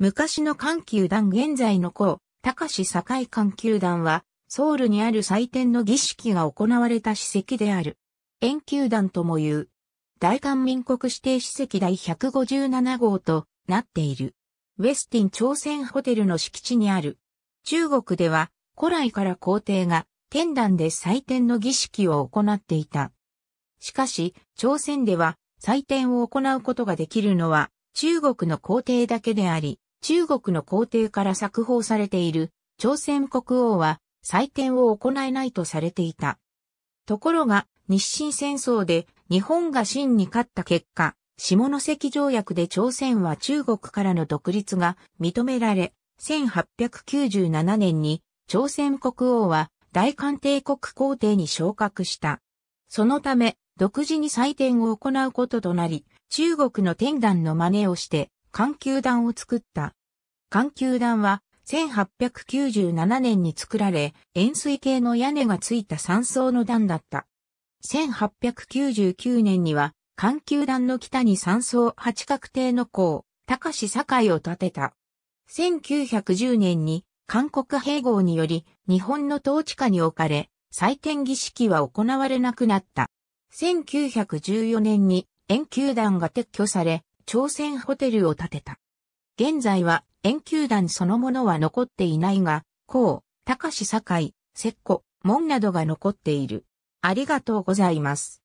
昔の環球団現在の校、高志堺環球団は、ソウルにある祭典の儀式が行われた史跡である。遠球団とも言う。大韓民国指定史跡第157号となっている。ウェスティン朝鮮ホテルの敷地にある。中国では古来から皇帝が天壇で祭典の儀式を行っていた。しかし、朝鮮では祭典を行うことができるのは中国の皇帝だけであり、中国の皇帝から作法されている朝鮮国王は祭典を行えないとされていた。ところが日清戦争で日本が真に勝った結果、下関条約で朝鮮は中国からの独立が認められ、1897年に朝鮮国王は大韓帝国皇帝に昇格した。そのため、独自に祭典を行うこととなり、中国の天壇の真似をして、環球団を作った。環球団は1897年に作られ、円錐形の屋根がついた三層の段だった。1899年には、環球団の北に三層八角亭の校、高志堺を建てた。1910年に韓国併合により日本の統治下に置かれ、祭典儀式は行われなくなった。1914年に遠球団が撤去され、朝鮮ホテルを建てた。現在は、円球団そのものは残っていないが、こう、高志堺、石子、門などが残っている。ありがとうございます。